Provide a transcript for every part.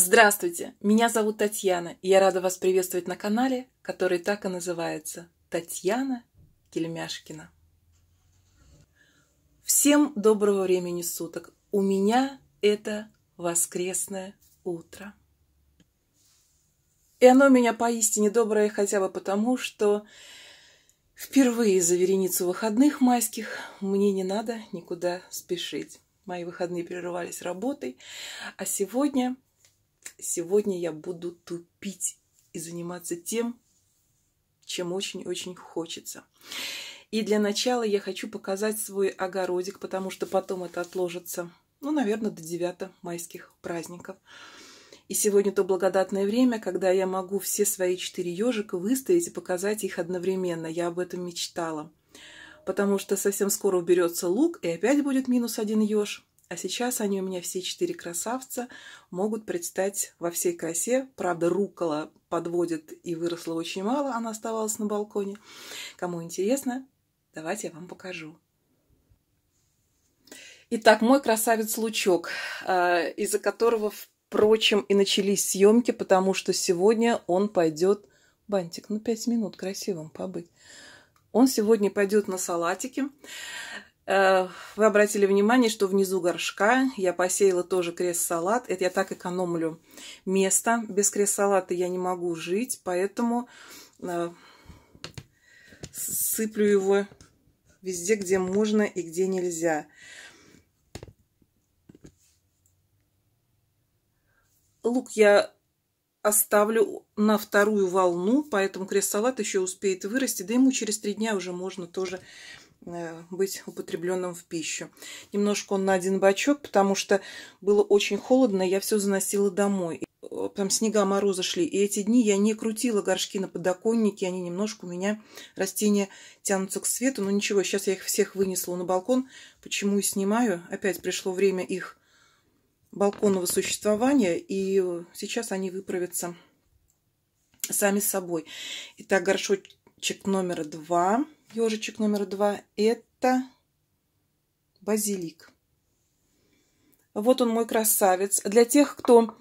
Здравствуйте, меня зовут Татьяна, и я рада вас приветствовать на канале, который так и называется Татьяна Кельмяшкина. Всем доброго времени суток. У меня это воскресное утро. И оно у меня поистине доброе хотя бы потому, что впервые за вереницу выходных майских мне не надо никуда спешить. Мои выходные прерывались работой, а сегодня сегодня я буду тупить и заниматься тем, чем очень-очень хочется. И для начала я хочу показать свой огородик, потому что потом это отложится, ну, наверное, до 9 майских праздников. И сегодня то благодатное время, когда я могу все свои четыре ежика выставить и показать их одновременно. Я об этом мечтала. Потому что совсем скоро уберется лук, и опять будет минус один еж. А сейчас они у меня все четыре красавца могут предстать во всей красе. Правда, рукола подводит и выросла очень мало, она оставалась на балконе. Кому интересно, давайте я вам покажу. Итак, мой красавец-лучок, а, из-за которого, впрочем, и начались съемки, потому что сегодня он пойдет... Бантик, ну пять минут красивым побыть. Он сегодня пойдет на салатики. Э, вы обратили внимание, что внизу горшка я посеяла тоже крест-салат. Это я так экономлю место. Без крест-салата я не могу жить, поэтому э, сыплю его везде, где можно и где нельзя. Лук я оставлю на вторую волну, поэтому крест-салат еще успеет вырасти. Да ему через три дня уже можно тоже Э, быть употребленным в пищу. Немножко он на один бачок, потому что было очень холодно, я все заносила домой. Там э, снега, морозы шли. И эти дни я не крутила горшки на подоконнике, они немножко у меня, растения тянутся к свету. Но ну, ничего, сейчас я их всех вынесла на балкон. Почему и снимаю? Опять пришло время их балконного существования, и э, сейчас они выправятся сами собой. Итак, горшочек номер два – ежичек номер два это базилик. Вот он мой красавец. Для тех, кто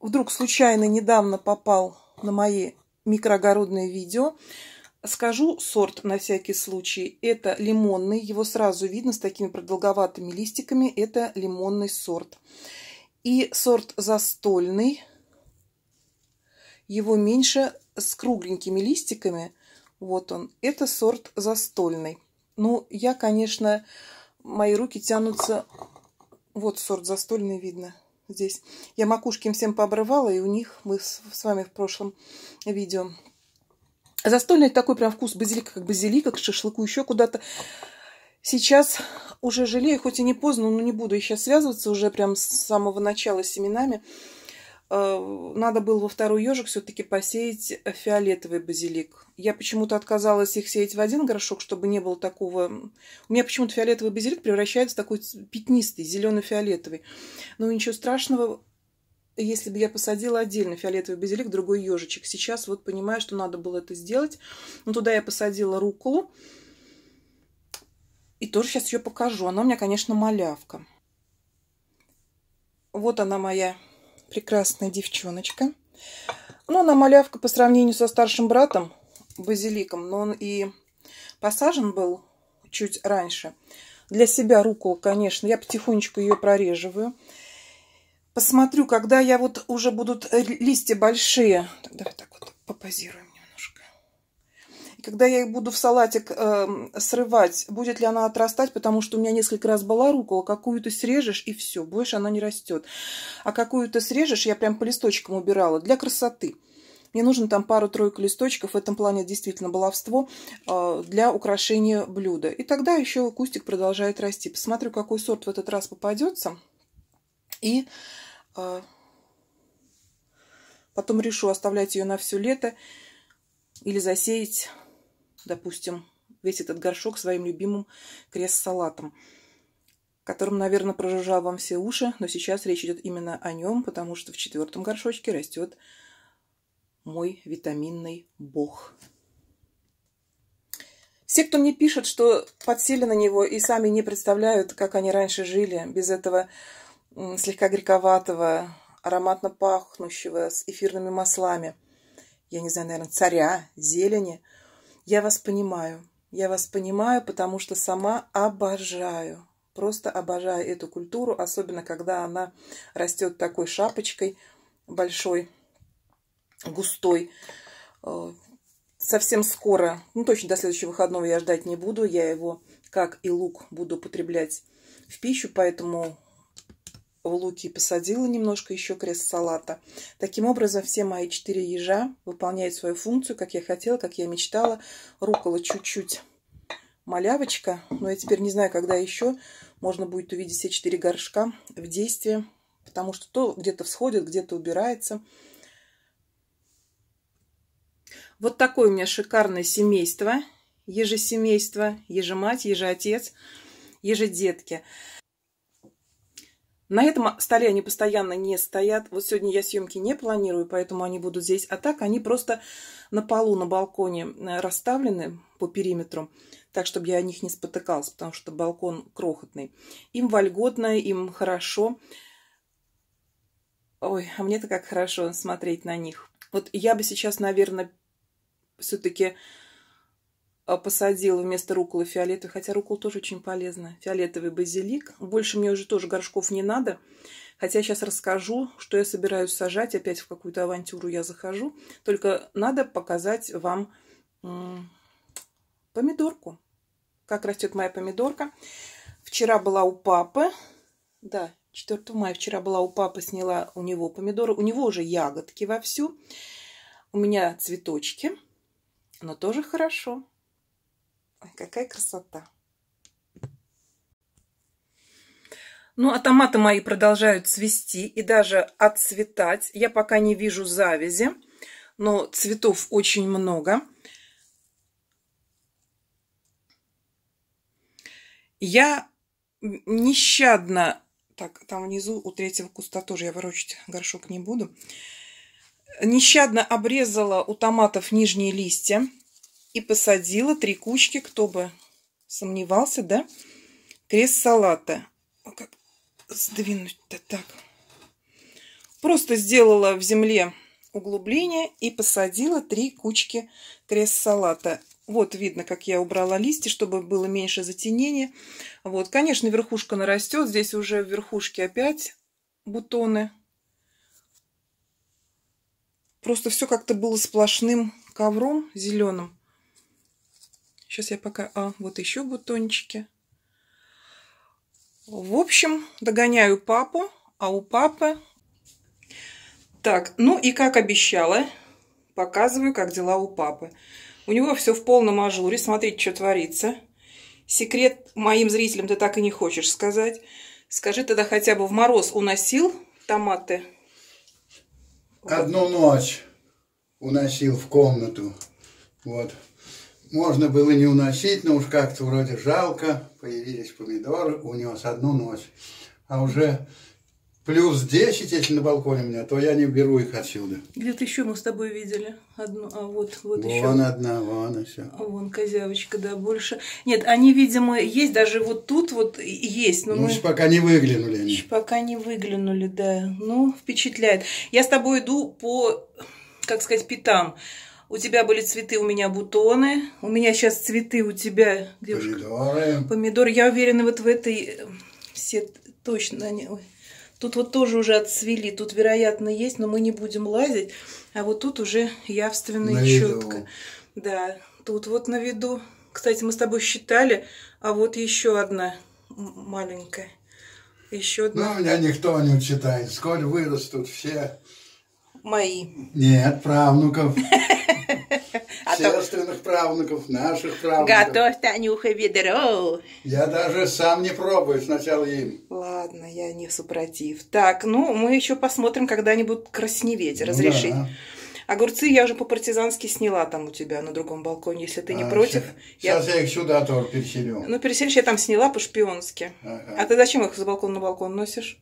вдруг случайно недавно попал на мои микроогородные видео, скажу сорт на всякий случай. Это лимонный, его сразу видно с такими продолговатыми листиками. Это лимонный сорт. И сорт застольный, его меньше с кругленькими листиками – вот он. Это сорт застольный. Ну, я, конечно, мои руки тянутся... Вот сорт застольный видно здесь. Я макушки им всем пообрывала, и у них мы с, вами в прошлом видео. Застольный такой прям вкус базилика, как базилика, к шашлыку еще куда-то. Сейчас уже жалею, хоть и не поздно, но не буду сейчас связываться уже прям с самого начала с семенами. Э, надо было во второй ежик все-таки посеять фиолетовый базилик. Я почему-то отказалась их сеять в один горшок, чтобы не было такого... У меня почему-то фиолетовый базилик превращается в такой пятнистый, зелено-фиолетовый. Но ничего страшного, если бы я посадила отдельно фиолетовый базилик, другой ежичек. Сейчас вот понимаю, что надо было это сделать. Но туда я посадила руколу. И тоже сейчас ее покажу. Она у меня, конечно, малявка. Вот она моя прекрасная девчоночка. Ну, она малявка по сравнению со старшим братом, базиликом, но он и посажен был чуть раньше. Для себя рукол, конечно, я потихонечку ее прореживаю. Посмотрю, когда я вот уже будут листья большие. Так, давай так вот попозируем когда я их буду в салатик э, срывать, будет ли она отрастать, потому что у меня несколько раз была рукола, какую-то срежешь и все, больше она не растет. А какую-то срежешь, я прям по листочкам убирала для красоты. Мне нужно там пару-тройку листочков, в этом плане действительно баловство, э, для украшения блюда. И тогда еще кустик продолжает расти. Посмотрю, какой сорт в этот раз попадется. И э, потом решу, оставлять ее на все лето или засеять допустим, весь этот горшок своим любимым крест-салатом, которым, наверное, прожужжал вам все уши, но сейчас речь идет именно о нем, потому что в четвертом горшочке растет мой витаминный бог. Все, кто мне пишет, что подсели на него и сами не представляют, как они раньше жили, без этого слегка грековатого, ароматно пахнущего, с эфирными маслами, я не знаю, наверное, царя, зелени – я вас понимаю. Я вас понимаю, потому что сама обожаю. Просто обожаю эту культуру, особенно когда она растет такой шапочкой большой, густой. Э, совсем скоро, ну точно до следующего выходного я ждать не буду. Я его, как и лук, буду употреблять в пищу, поэтому в луки посадила немножко еще крест салата. Таким образом, все мои четыре ежа выполняют свою функцию, как я хотела, как я мечтала. Рукола чуть-чуть малявочка, но я теперь не знаю, когда еще можно будет увидеть все четыре горшка в действии, потому что то где-то всходит, где-то убирается. Вот такое у меня шикарное семейство, ежесемейство, ежемать, ежеотец, ежедетки. На этом столе они постоянно не стоят. Вот сегодня я съемки не планирую, поэтому они будут здесь. А так они просто на полу, на балконе э, расставлены по периметру, так, чтобы я о них не спотыкалась, потому что балкон крохотный. Им вольготно, им хорошо. Ой, а мне-то как хорошо смотреть на них. Вот я бы сейчас, наверное, все-таки а, посадила вместо руколы фиолетовый, хотя рукол тоже очень полезна. Фиолетовый базилик. Больше мне уже тоже горшков не надо. Хотя сейчас расскажу, что я собираюсь сажать. Опять в какую-то авантюру я захожу. Только надо показать вам помидорку. Как растет моя помидорка. Вчера была у папы. Да, 4 мая вчера была у папы, сняла у него помидоры. У него уже ягодки вовсю. У меня цветочки. Но тоже хорошо какая красота! Ну, а томаты мои продолжают цвести и даже отцветать. Я пока не вижу завязи, но цветов очень много. Я нещадно... Так, там внизу у третьего куста тоже я ворочать горшок не буду. Нещадно обрезала у томатов нижние листья и посадила три кучки, кто бы сомневался, да? Крест салата. А как сдвинуть-то так? Просто сделала в земле углубление и посадила три кучки крест салата. Вот видно, как я убрала листья, чтобы было меньше затенения. Вот, конечно, верхушка нарастет. Здесь уже в верхушке опять бутоны. Просто все как-то было сплошным ковром зеленым. Сейчас я пока... А, вот еще бутончики. В общем, догоняю папу, а у папы... Так, ну и как обещала, показываю, как дела у папы. У него все в полном ажуре, смотрите, что творится. Секрет моим зрителям ты так и не хочешь сказать. Скажи тогда хотя бы в мороз уносил томаты? Одну ночь уносил в комнату. Вот можно было не уносить, но уж как-то вроде жалко. Появились помидоры, унес одну ночь. А уже плюс 10, если на балконе у меня, то я не беру их отсюда. Где-то еще мы с тобой видели одну, а вот, вот вон еще. Вон одна, вон еще. А вон козявочка, да, больше. Нет, они, видимо, есть, даже вот тут вот есть. Но ну, мы... пока не выглянули они. Пока не выглянули, да. Ну, впечатляет. Я с тобой иду по, как сказать, пятам. У тебя были цветы, у меня бутоны. У меня сейчас цветы, у тебя... Девушка, помидоры. Помидоры. Я уверена, вот в этой... Э, все точно... Они... Тут вот тоже уже отцвели. Тут, вероятно, есть, но мы не будем лазить. А вот тут уже явственно на и четко. Да, тут вот на виду. Кстати, мы с тобой считали, а вот еще одна маленькая. Еще одна. Ну, меня никто не учитает. Скоро вырастут все мои. Нет, правнуков. А Сестренных правнуков, наших правнуков. Готовь, Танюха, ведро. Я даже сам не пробую, сначала им. Ладно, я не супротив. Так, ну, мы еще посмотрим, когда они будут красневеть, ну разрешить. да. Огурцы я уже по-партизански сняла там у тебя на другом балконе, если ты не а, против. Сейчас, я... я их сюда тоже переселю. Ну, переселишь, я там сняла по-шпионски. Ага. А ты зачем их с балкона на балкон носишь?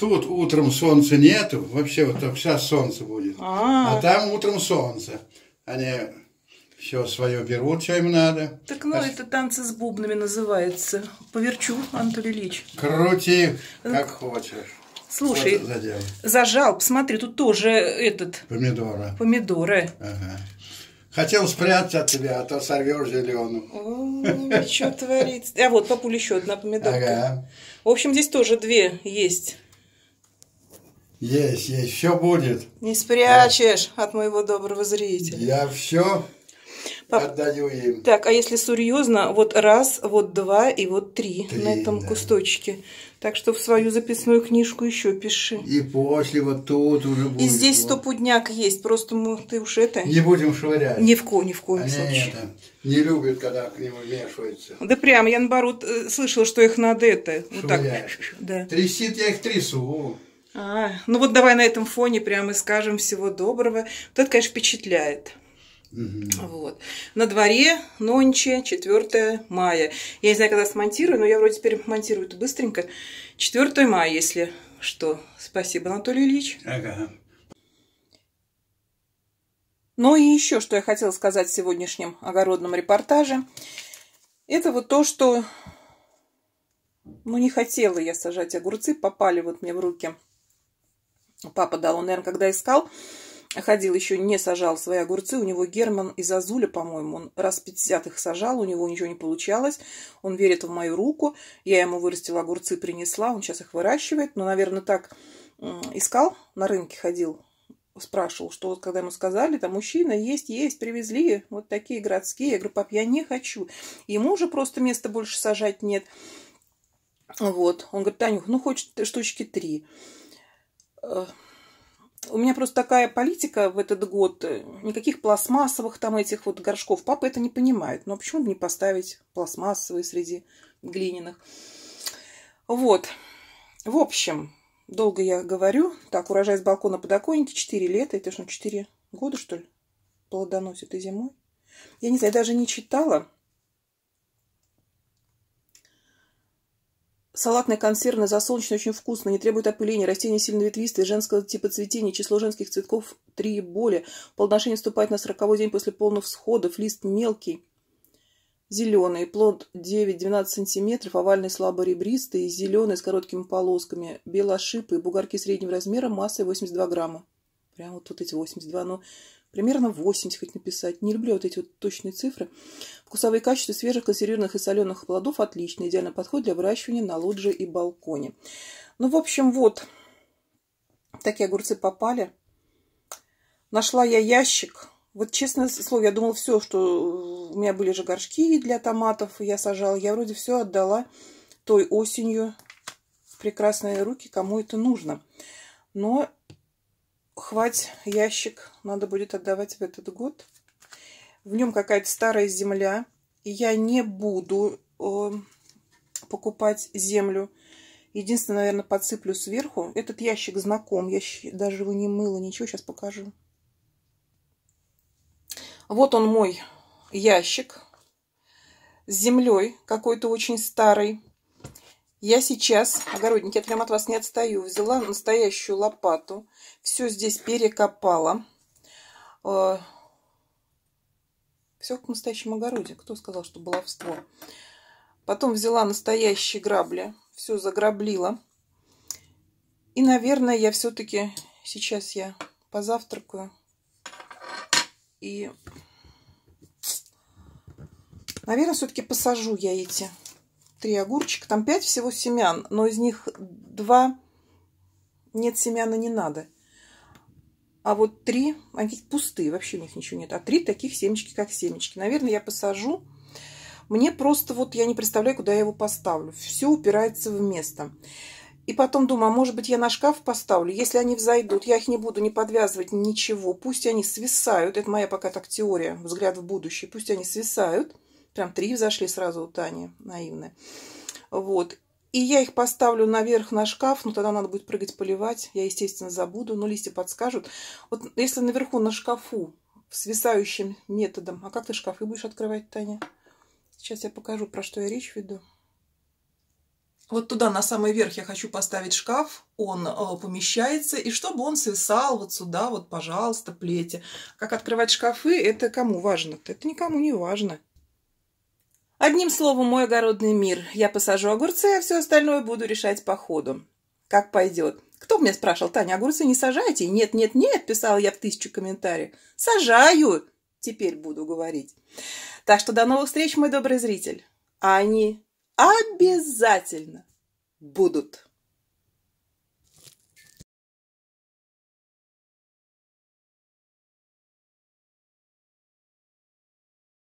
Тут утром солнца нету, вообще вот так сейчас солнце будет. А, -а, -а. а там утром солнце. Они все свое берут, что им надо. Так, ну, а... это танцы с бубнами называется. Поверчу, Антон Ильич. Крути, э, как хочешь. Слушай, вот зажал, посмотри, тут тоже этот... Помидоры. Помидоры. Ага. Хотел спрятать от тебя, а то сорвешь зеленую. О, что творится. А вот, папуль, еще одна помидорка. Ага. В общем, здесь тоже две есть. Есть, есть, все будет. Не спрячешь а. от моего доброго зрителя. Я все Пап... отдаю им. Так, а если серьезно, вот раз, вот два и вот три, три на этом да. кусточке. Так что в свою записную книжку еще пиши. И после вот тут уже будет. И здесь вот. стопудняк есть, просто мы, ты уж это... Не будем швырять. Ни в, ко, ни в коем Они случае. Это, не любят, когда к ним вмешиваются. Да прям, я наоборот э, слышал, что их надо это... Швыряешь. Вот так. Да. Трясит, я их трясу. А, ну вот давай на этом фоне прямо и скажем всего доброго. Вот это, конечно, впечатляет. Угу. Вот. На дворе нонче 4 мая. Я не знаю, когда смонтирую, но я вроде теперь монтирую это быстренько. 4 мая, если что. Спасибо, Анатолий Ильич. Ага. Ну и еще, что я хотела сказать в сегодняшнем огородном репортаже. Это вот то, что... Ну, не хотела я сажать огурцы, попали вот мне в руки Папа дал, он, наверное, когда искал, ходил еще не сажал свои огурцы. У него Герман из Азуля, по-моему, он раз 50 их сажал, у него ничего не получалось. Он верит в мою руку. Я ему вырастила огурцы, принесла, он сейчас их выращивает. Но, наверное, так искал, на рынке ходил, спрашивал, что вот когда ему сказали, там мужчина есть, есть, привезли, вот такие городские. Я говорю, пап, я не хочу. Ему уже просто места больше сажать нет. Вот. Он говорит, Танюх, ну хочет штучки три. Э, у меня просто такая политика в этот год. Э, никаких пластмассовых там этих вот горшков. Папа это не понимает. Но почему бы не поставить пластмассовые среди глиняных? Вот. В общем, долго я говорю. Так, урожай с балкона подоконники 4 лета. Это ну, что, 4 года, что ли? Плодоносит и зимой. Я не знаю, я даже не читала. Салатная консервная засолнечная очень вкусно, не требует опыления, растения сильно ветвистые, женского типа цветения, число женских цветков 3 и более. Плодоношение вступает на 40 день после полных всходов, лист мелкий, зеленый, плод 9-12 см, овальный слабо ребристый, зеленый с короткими полосками, белошипы бугорки среднего размера, массой 82 грамма. Прямо вот тут эти 82, но ну, примерно 80 хоть написать. Не люблю вот эти вот точные цифры. Вкусовые качества свежих, консервированных и соленых плодов отличные, Идеально подходит для выращивания на лоджии и балконе. Ну, в общем, вот такие огурцы попали. Нашла я ящик. Вот, честное слово, я думала, все, что э, у меня были же горшки для томатов, я сажала. Я вроде все отдала той осенью в прекрасные руки, кому это нужно. Но хвать ящик надо будет отдавать в этот год. В нем какая-то старая земля. я не буду э, покупать землю. Единственное, наверное, подсыплю сверху. Этот ящик знаком. Я даже его не мыла, ничего. Сейчас покажу. Вот он мой ящик с землей какой-то очень старый. Я сейчас, огородники, я прям от вас не отстаю, взяла настоящую лопату, все здесь перекопала. Э, все к настоящему настоящем огороде. Кто сказал, что баловство? Потом взяла настоящие грабли, все заграблила. И, наверное, я все-таки сейчас я позавтракаю. И, наверное, все-таки посажу я эти три огурчика. Там пять всего семян, но из них два нет семян не надо. А вот три, они какие пустые, вообще у них ничего нет. А три таких семечки, как семечки. Наверное, я посажу. Мне просто вот, я не представляю, куда я его поставлю. Все упирается в место. И потом думаю, а может быть я на шкаф поставлю. Если они взойдут, я их не буду не подвязывать ничего. Пусть они свисают. Это моя пока так теория, взгляд в будущее. Пусть они свисают. Прям три взошли сразу у Тани, наивная. Вот. И я их поставлю наверх на шкаф, ну тогда надо будет прыгать поливать. Я, естественно, забуду, но листья подскажут. Вот если наверху на шкафу свисающим методом, а как ты шкафы будешь открывать, Таня? Сейчас я покажу, про что я речь веду. Вот туда, на самый верх, я хочу поставить шкаф, он э, помещается, и чтобы он свисал вот сюда, вот, пожалуйста, плете. Как открывать шкафы, это кому важно? -то? Это никому не важно. Одним словом, мой огородный мир. Я посажу огурцы, а все остальное буду решать по ходу. Как пойдет. Кто мне спрашивал, Таня, огурцы не сажаете? Нет, нет, нет, писал я в тысячу комментариев. Сажаю, теперь буду говорить. Так что до новых встреч, мой добрый зритель. А они обязательно будут.